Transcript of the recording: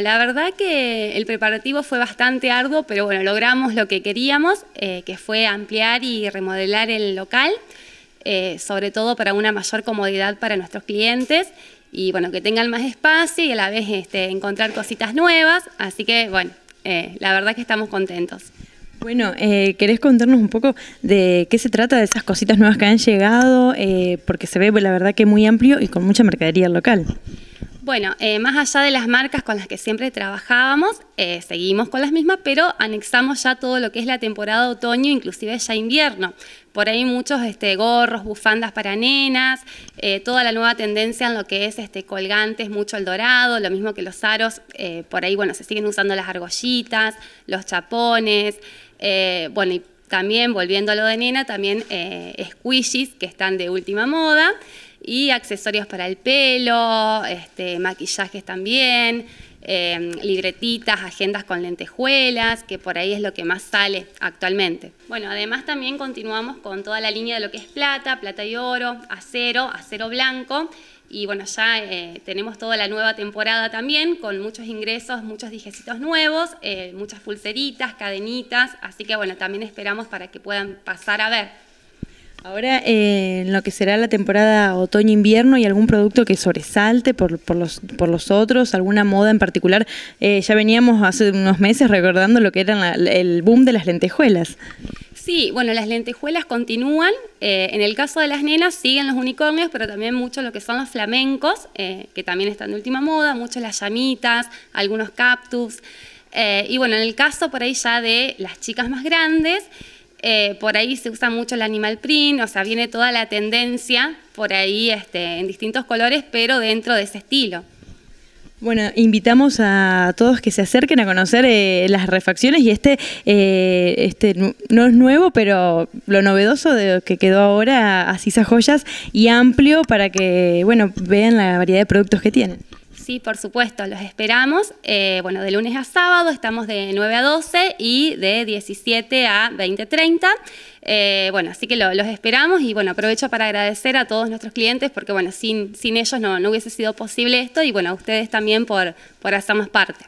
La verdad que el preparativo fue bastante arduo, pero bueno, logramos lo que queríamos, eh, que fue ampliar y remodelar el local, eh, sobre todo para una mayor comodidad para nuestros clientes y bueno, que tengan más espacio y a la vez este, encontrar cositas nuevas. Así que bueno, eh, la verdad que estamos contentos. Bueno, eh, ¿querés contarnos un poco de qué se trata de esas cositas nuevas que han llegado? porque se ve, la verdad, que muy amplio y con mucha mercadería local. Bueno, eh, más allá de las marcas con las que siempre trabajábamos, eh, seguimos con las mismas, pero anexamos ya todo lo que es la temporada de otoño, inclusive ya invierno. Por ahí muchos este, gorros, bufandas para nenas, eh, toda la nueva tendencia en lo que es este, colgantes, mucho el dorado, lo mismo que los aros, por ahí bueno, se siguen usando las argollitas, los chapones, bueno, y también volviendo a lo de nena, también squishies que están de última moda. Y accesorios para el pelo, este, maquillajes también, em, libretitas, agendas con lentejuelas, que por ahí es lo que más sale actualmente. Bueno, además también continuamos con toda la línea de lo que es plata, plata y oro, acero, acero blanco. Y bueno, ya eh, tenemos toda la nueva temporada también, con muchos ingresos, muchos dijecitos nuevos, eh, muchas pulseritas, cadenitas. Así que bueno, también esperamos para que puedan pasar a ver. Ahora, eh, en lo que será la temporada otoño-invierno, ¿y algún producto que sobresalte por, por, los, por los otros? ¿Alguna moda en particular? Eh, ya veníamos hace unos meses recordando lo que era el boom de las lentejuelas. Sí, bueno, las lentejuelas continúan. Eh, en el caso de las nenas siguen los unicornios, pero también mucho lo que son los flamencos, que también están de última moda, muchos las llamitas, algunos cactus. y bueno, en el caso por ahí ya de las chicas más grandes, eh, por ahí se usa mucho el animal print, o sea, viene toda la tendencia por ahí este, en distintos colores, pero dentro de ese estilo. Bueno, invitamos a todos que se acerquen a conocer eh, las refacciones y este, eh, este no es nuevo, pero lo novedoso de que quedó ahora, así esas joyas, y amplio para que, bueno, vean la variedad de productos que tienen. Sí, por supuesto, los esperamos. Eh, bueno, de lunes a sábado estamos de 9 a 12 y de 17 a 20.30. Eh, bueno, así que los esperamos y bueno, aprovecho para agradecer a todos nuestros clientes porque bueno, sin, sin ellos no, hubiese sido posible esto y bueno, a ustedes también por, por hacernos parte.